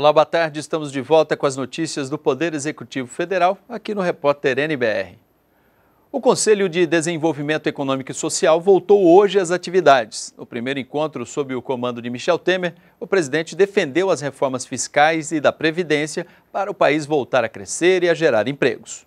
Olá, boa tarde. Estamos de volta com as notícias do Poder Executivo Federal aqui no Repórter NBR. O Conselho de Desenvolvimento Econômico e Social voltou hoje às atividades. No primeiro encontro, sob o comando de Michel Temer, o presidente defendeu as reformas fiscais e da Previdência para o país voltar a crescer e a gerar empregos.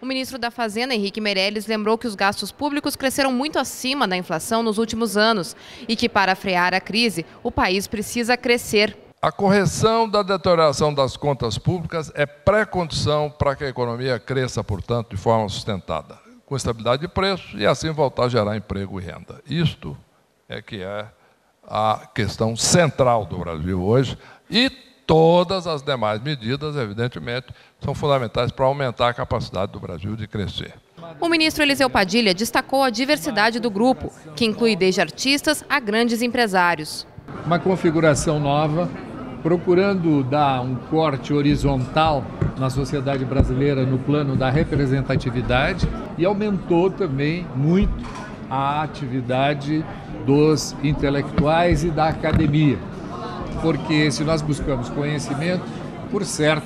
O ministro da Fazenda, Henrique Meirelles, lembrou que os gastos públicos cresceram muito acima da inflação nos últimos anos e que, para frear a crise, o país precisa crescer. A correção da deterioração das contas públicas é pré-condição para que a economia cresça, portanto, de forma sustentada, com estabilidade de preços e assim voltar a gerar emprego e renda. Isto é que é a questão central do Brasil hoje e todas as demais medidas, evidentemente, são fundamentais para aumentar a capacidade do Brasil de crescer. O ministro Eliseu Padilha destacou a diversidade do grupo, que inclui desde artistas a grandes empresários. Uma configuração nova procurando dar um corte horizontal na sociedade brasileira no plano da representatividade e aumentou também muito a atividade dos intelectuais e da academia. Porque se nós buscamos conhecimento, por certo,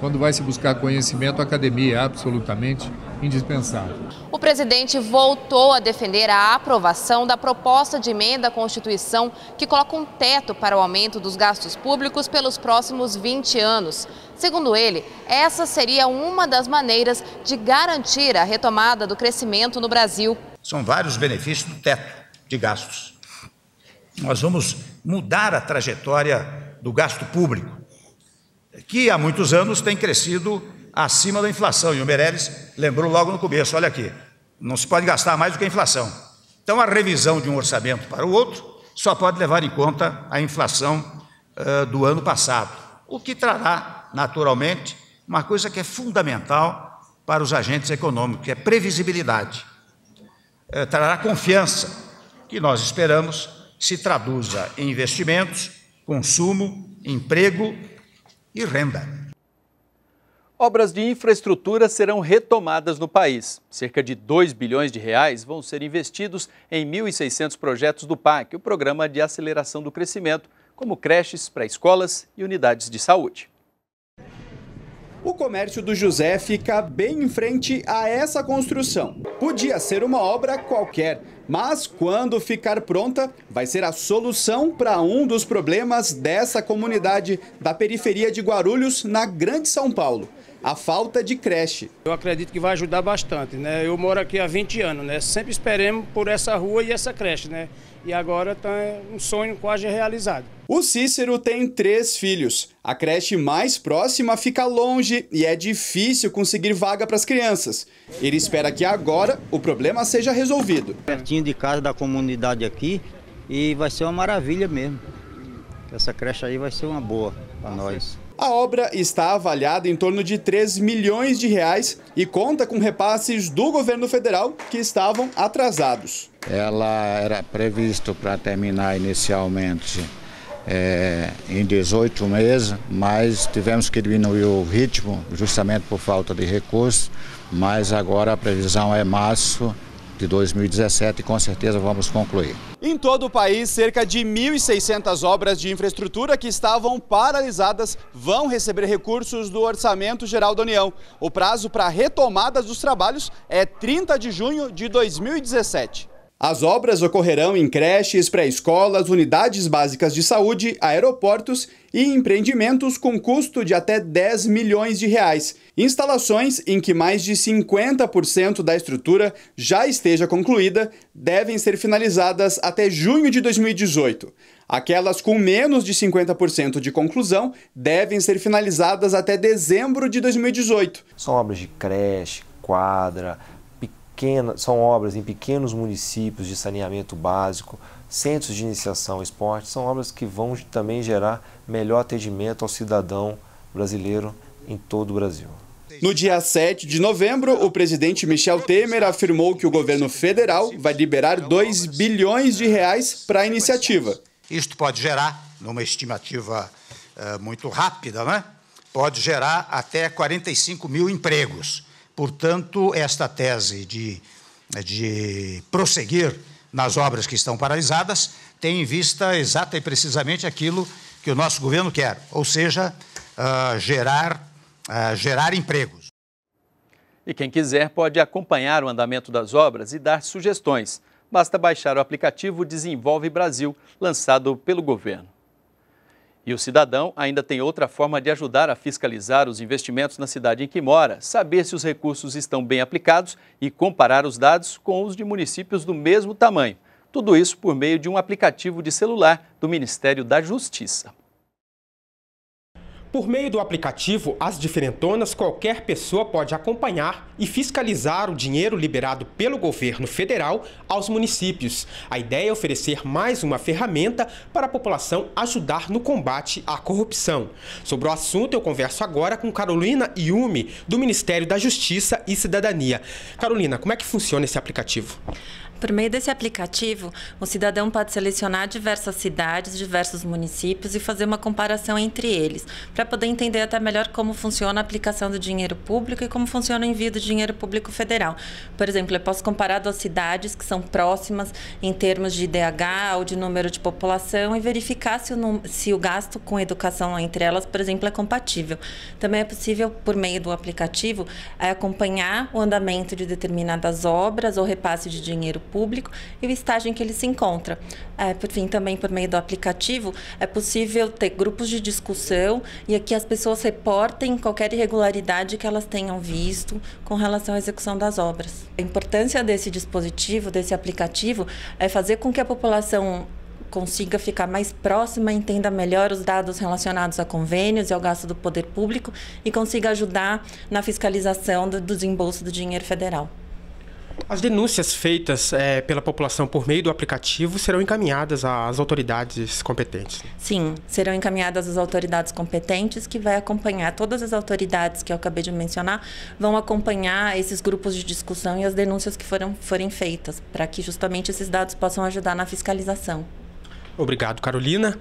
quando vai se buscar conhecimento, a academia é absolutamente indispensável. O presidente voltou a defender a aprovação da proposta de emenda à Constituição que coloca um teto para o aumento dos gastos públicos pelos próximos 20 anos. Segundo ele, essa seria uma das maneiras de garantir a retomada do crescimento no Brasil. São vários benefícios do teto de gastos. Nós vamos mudar a trajetória do gasto público, que há muitos anos tem crescido acima da inflação. E o Meirelles lembrou logo no começo: olha aqui, não se pode gastar mais do que a inflação. Então, a revisão de um orçamento para o outro só pode levar em conta a inflação uh, do ano passado, o que trará, naturalmente, uma coisa que é fundamental para os agentes econômicos, que é previsibilidade. Uh, trará confiança, que nós esperamos se traduza em investimentos, consumo, emprego e renda. Obras de infraestrutura serão retomadas no país. Cerca de 2 bilhões de reais vão ser investidos em 1.600 projetos do PAC, o Programa de Aceleração do Crescimento, como creches, pré-escolas e unidades de saúde. O comércio do José fica bem em frente a essa construção. Podia ser uma obra qualquer, mas quando ficar pronta, vai ser a solução para um dos problemas dessa comunidade da periferia de Guarulhos, na Grande São Paulo a falta de creche. Eu acredito que vai ajudar bastante, né? Eu moro aqui há 20 anos, né? Sempre esperemos por essa rua e essa creche, né? E agora está um sonho quase realizado. O Cícero tem três filhos. A creche mais próxima fica longe e é difícil conseguir vaga para as crianças. Ele espera que agora o problema seja resolvido. Pertinho de casa da comunidade aqui e vai ser uma maravilha mesmo. Essa creche aí vai ser uma boa para nós. A obra está avaliada em torno de 3 milhões de reais e conta com repasses do governo federal que estavam atrasados. Ela era previsto para terminar inicialmente é, em 18 meses, mas tivemos que diminuir o ritmo justamente por falta de recursos, mas agora a previsão é março de 2017 e com certeza vamos concluir. Em todo o país, cerca de 1.600 obras de infraestrutura que estavam paralisadas vão receber recursos do Orçamento Geral da União. O prazo para retomadas dos trabalhos é 30 de junho de 2017. As obras ocorrerão em creches, pré-escolas, unidades básicas de saúde, aeroportos e empreendimentos com custo de até 10 milhões de reais. Instalações em que mais de 50% da estrutura já esteja concluída devem ser finalizadas até junho de 2018. Aquelas com menos de 50% de conclusão devem ser finalizadas até dezembro de 2018. São obras de creche, quadra, pequena, são obras em pequenos municípios de saneamento básico, centros de iniciação ao esporte, são obras que vão também gerar melhor atendimento ao cidadão brasileiro em todo o Brasil. No dia 7 de novembro, o presidente Michel Temer afirmou que o governo federal vai liberar 2 bilhões de reais para a iniciativa. Isto pode gerar, numa estimativa uh, muito rápida, né? pode gerar até 45 mil empregos. Portanto, esta tese de, de prosseguir nas obras que estão paralisadas tem em vista exata e precisamente aquilo que o nosso governo quer, ou seja, uh, gerar, uh, gerar empregos. E quem quiser pode acompanhar o andamento das obras e dar sugestões. Basta baixar o aplicativo Desenvolve Brasil, lançado pelo governo. E o cidadão ainda tem outra forma de ajudar a fiscalizar os investimentos na cidade em que mora, saber se os recursos estão bem aplicados e comparar os dados com os de municípios do mesmo tamanho. Tudo isso por meio de um aplicativo de celular do Ministério da Justiça. Por meio do aplicativo As Diferentonas, qualquer pessoa pode acompanhar e fiscalizar o dinheiro liberado pelo governo federal aos municípios. A ideia é oferecer mais uma ferramenta para a população ajudar no combate à corrupção. Sobre o assunto, eu converso agora com Carolina Yumi do Ministério da Justiça e Cidadania. Carolina, como é que funciona esse aplicativo? Por meio desse aplicativo, o cidadão pode selecionar diversas cidades, diversos municípios e fazer uma comparação entre eles, para poder entender até melhor como funciona a aplicação do dinheiro público e como funciona o envio do dinheiro público federal. Por exemplo, eu posso comparar duas cidades que são próximas em termos de IDH ou de número de população e verificar se o, se o gasto com educação entre elas, por exemplo, é compatível. Também é possível, por meio do aplicativo, eh, acompanhar o andamento de determinadas obras ou repasse de dinheiro público e o estágio em que ele se encontra. É, por fim, também por meio do aplicativo, é possível ter grupos de discussão e aqui é as pessoas reportem qualquer irregularidade que elas tenham visto com relação à execução das obras. A importância desse dispositivo, desse aplicativo, é fazer com que a população consiga ficar mais próxima, entenda melhor os dados relacionados a convênios e ao gasto do poder público e consiga ajudar na fiscalização do desembolso do dinheiro federal. As denúncias feitas é, pela população por meio do aplicativo serão encaminhadas às autoridades competentes. Sim, serão encaminhadas às autoridades competentes, que vai acompanhar, todas as autoridades que eu acabei de mencionar, vão acompanhar esses grupos de discussão e as denúncias que foram, forem feitas, para que justamente esses dados possam ajudar na fiscalização. Obrigado, Carolina.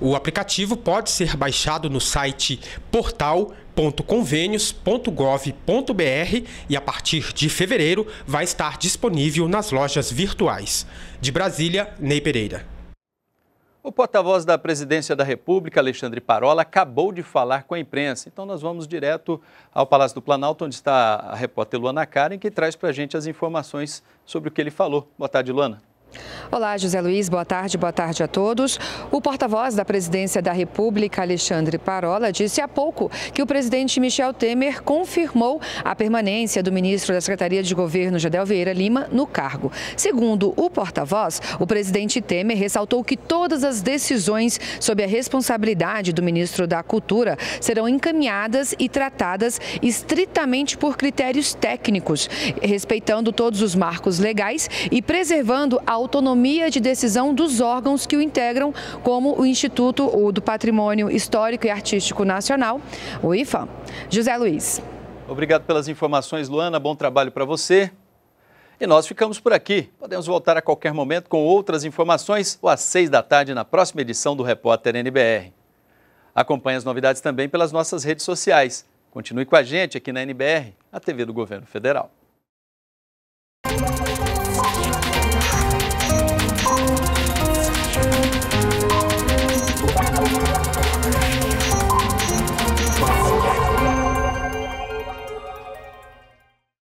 O aplicativo pode ser baixado no site Portal www.convênios.gov.br e a partir de fevereiro vai estar disponível nas lojas virtuais. De Brasília, Ney Pereira. O porta-voz da Presidência da República, Alexandre Parola, acabou de falar com a imprensa. Então nós vamos direto ao Palácio do Planalto, onde está a repórter Luana Karen, que traz para a gente as informações sobre o que ele falou. Boa tarde, Luana. Olá, José Luiz, boa tarde, boa tarde a todos. O porta-voz da Presidência da República, Alexandre Parola, disse há pouco que o presidente Michel Temer confirmou a permanência do ministro da Secretaria de Governo, Jadel Vieira Lima, no cargo. Segundo o porta-voz, o presidente Temer ressaltou que todas as decisões sob a responsabilidade do ministro da Cultura serão encaminhadas e tratadas estritamente por critérios técnicos, respeitando todos os marcos legais e preservando a autonomia de decisão dos órgãos que o integram, como o Instituto do Patrimônio Histórico e Artístico Nacional, o IFAM. José Luiz. Obrigado pelas informações, Luana. Bom trabalho para você. E nós ficamos por aqui. Podemos voltar a qualquer momento com outras informações ou às seis da tarde na próxima edição do Repórter NBR. Acompanhe as novidades também pelas nossas redes sociais. Continue com a gente aqui na NBR, a TV do Governo Federal.